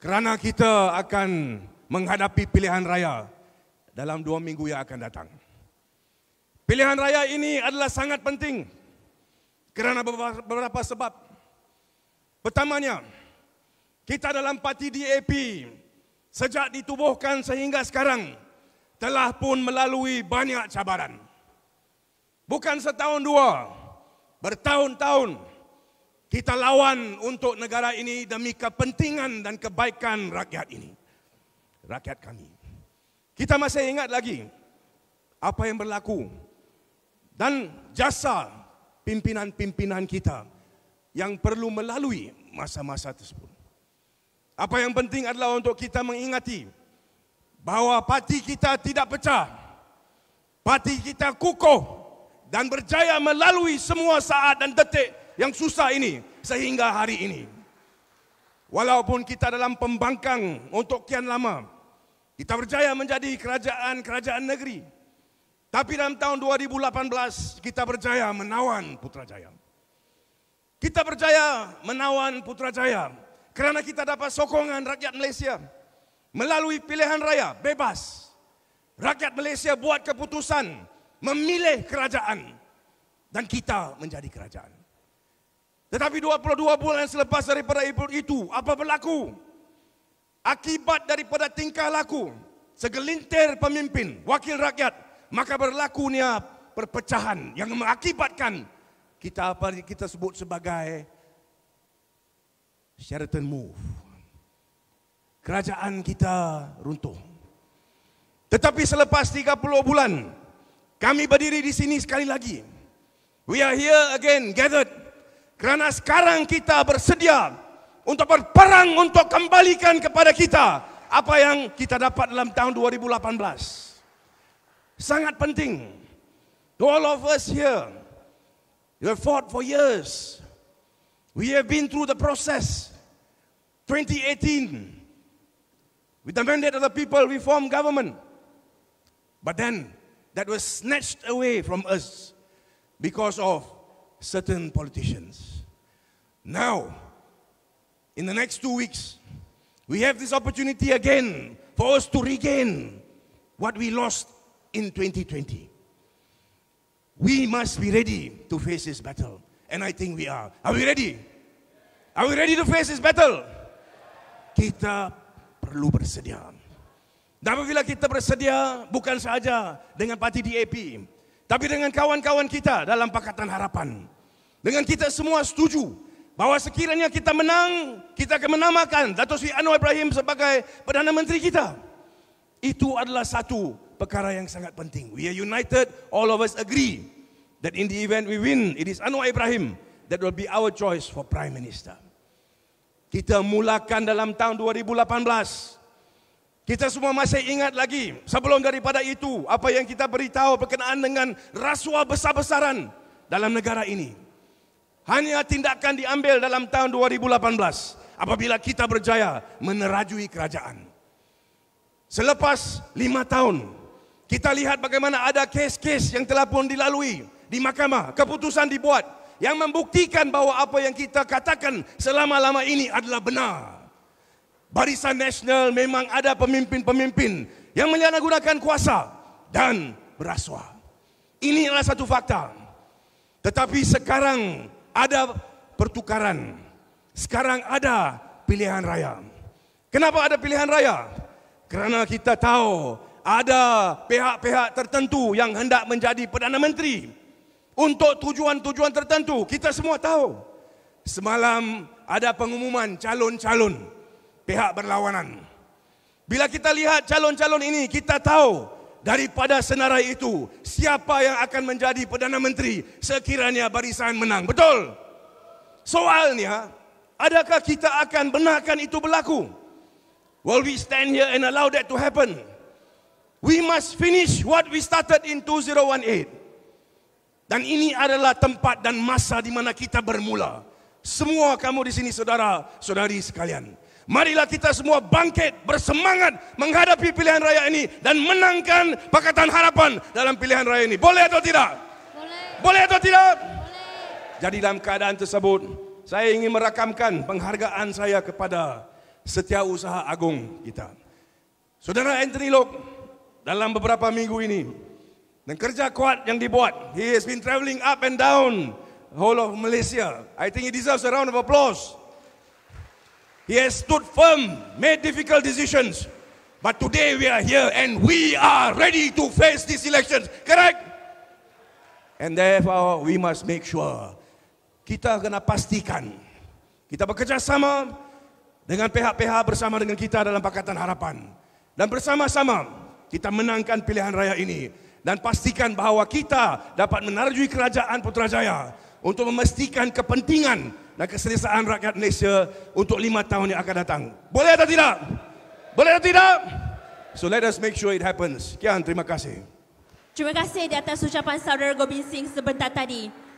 kerana kita akan menghadapi pilihan raya dalam dua minggu yang akan datang. Pilihan raya ini adalah sangat penting kerana beberapa sebab. Pertamanya, kita dalam parti DAP sejak ditubuhkan sehingga sekarang telah pun melalui banyak cabaran. Bukan setahun dua, bertahun-tahun kita lawan untuk negara ini demi kepentingan dan kebaikan rakyat ini. Rakyat kami. Kita masih ingat lagi apa yang berlaku dan jasa pimpinan-pimpinan kita yang perlu melalui masa-masa tersebut. Apa yang penting adalah untuk kita mengingati bahawa parti kita tidak pecah. Parti kita kukuh dan berjaya melalui semua saat dan detik yang susah ini sehingga hari ini. Walaupun kita dalam pembangkang untuk kian lama, kita berjaya menjadi kerajaan-kerajaan negeri. Tapi dalam tahun 2018, kita berjaya menawan Putrajaya. Kita berjaya menawan Putrajaya kerana kita dapat sokongan rakyat Malaysia melalui pilihan raya bebas. Rakyat Malaysia buat keputusan memilih kerajaan dan kita menjadi kerajaan. Tetapi 22 bulan selepas daripada itu, apa berlaku? Akibat daripada tingkah laku segelintir pemimpin, wakil rakyat, maka berlakunya perpecahan yang mengakibatkan kita apa kita sebut sebagai Sheraton Move. Kerajaan kita runtuh. Tetapi selepas 30 bulan, kami berdiri di sini sekali lagi. We are here again, gathered kerana sekarang kita bersedia untuk berperang untuk kembalikan kepada kita apa yang kita dapat dalam tahun 2018. Sangat penting. All of us here, you have fought for years. We have been through the process. 2018, with the mandate of the people, we formed government. But then, that was snatched away from us because of certain politicians. Now, in the next two weeks, we have this opportunity again for us to regain what we lost in 2020. We must be ready to face this battle. And I think we are. Are we ready? Are we ready to face this battle? Kita perlu bersedia. Dan apabila kita bersedia, bukan sahaja dengan parti DAP, tapi dengan kawan-kawan kita dalam Pakatan Harapan. Dengan kita semua setuju Bahawa sekiranya kita menang, kita akan menamakan Dato' Sri Anwar Ibrahim sebagai Perdana Menteri kita. Itu adalah satu perkara yang sangat penting. We are united, all of us agree that in the event we win, it is Anwar Ibrahim that will be our choice for Prime Minister. Kita mulakan dalam tahun 2018. Kita semua masih ingat lagi sebelum daripada itu apa yang kita beritahu berkenaan dengan rasuah besar-besaran dalam negara ini hanya tindakan diambil dalam tahun 2018 apabila kita berjaya menerajui kerajaan. Selepas lima tahun, kita lihat bagaimana ada kes-kes yang telah pun dilalui di mahkamah, keputusan dibuat yang membuktikan bahawa apa yang kita katakan selama-lama ini adalah benar. Barisan Nasional memang ada pemimpin-pemimpin yang menyalahgunakan kuasa dan berasuah. Ini adalah satu fakta. Tetapi sekarang ada pertukaran. Sekarang ada pilihan raya. Kenapa ada pilihan raya? Kerana kita tahu ada pihak-pihak tertentu yang hendak menjadi Perdana Menteri untuk tujuan-tujuan tertentu. Kita semua tahu. Semalam ada pengumuman calon-calon pihak berlawanan. Bila kita lihat calon-calon ini, kita tahu daripada senarai itu siapa yang akan menjadi perdana menteri sekiranya barisan menang betul soalnya adakah kita akan benarkan itu berlaku while we stand here and allow that to happen we must finish what we started in 2018 dan ini adalah tempat dan masa di mana kita bermula semua kamu di sini saudara saudari sekalian Marilah kita semua bangkit bersemangat menghadapi pilihan raya ini dan menangkan Pakatan Harapan dalam pilihan raya ini. Boleh atau tidak? Boleh. Boleh atau tidak? Boleh. Jadi dalam keadaan tersebut, saya ingin merakamkan penghargaan saya kepada setiausaha agung kita. Saudara Anthony Locke, dalam beberapa minggu ini, dan kerja kuat yang dibuat, he has been travelling up and down the whole of Malaysia. I think he deserves a round of applause. He has stood firm, made difficult decisions. But today we are here and we are ready to face these elections. Correct? And therefore we must make sure. Kita kena pastikan. Kita bekerjasama dengan pihak-pihak bersama dengan kita dalam Pakatan Harapan. Dan bersama-sama kita menangkan pilihan raya ini. Dan pastikan bahawa kita dapat menarjui kerajaan Putrajaya untuk memastikan kepentingan dan keselesaan rakyat Malaysia untuk lima tahun yang akan datang. Boleh atau tidak? Boleh atau tidak? So let us make sure it happens. Kian, terima kasih. Terima kasih di atas ucapan saudara Gobin Singh sebentar tadi.